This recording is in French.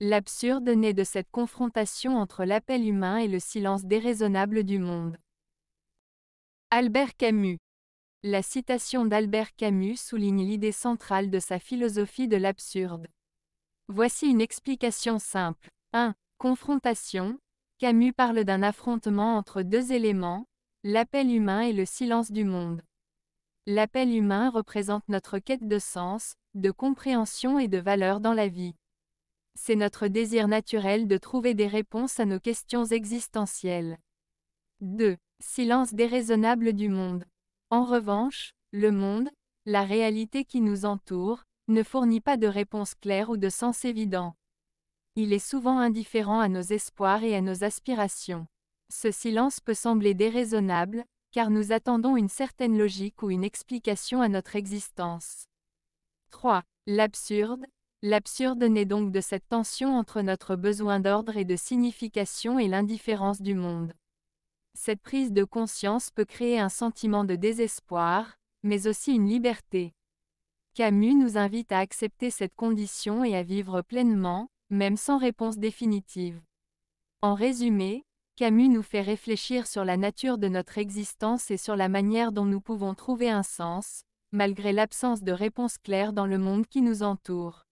L'absurde naît de cette confrontation entre l'appel humain et le silence déraisonnable du monde. Albert Camus La citation d'Albert Camus souligne l'idée centrale de sa philosophie de l'absurde. Voici une explication simple. 1. Confrontation. Camus parle d'un affrontement entre deux éléments, l'appel humain et le silence du monde. L'appel humain représente notre quête de sens, de compréhension et de valeur dans la vie c'est notre désir naturel de trouver des réponses à nos questions existentielles. 2. Silence déraisonnable du monde. En revanche, le monde, la réalité qui nous entoure, ne fournit pas de réponse claires ou de sens évident. Il est souvent indifférent à nos espoirs et à nos aspirations. Ce silence peut sembler déraisonnable, car nous attendons une certaine logique ou une explication à notre existence. 3. L'absurde, L'absurde naît donc de cette tension entre notre besoin d'ordre et de signification et l'indifférence du monde. Cette prise de conscience peut créer un sentiment de désespoir, mais aussi une liberté. Camus nous invite à accepter cette condition et à vivre pleinement, même sans réponse définitive. En résumé, Camus nous fait réfléchir sur la nature de notre existence et sur la manière dont nous pouvons trouver un sens, malgré l'absence de réponse claire dans le monde qui nous entoure.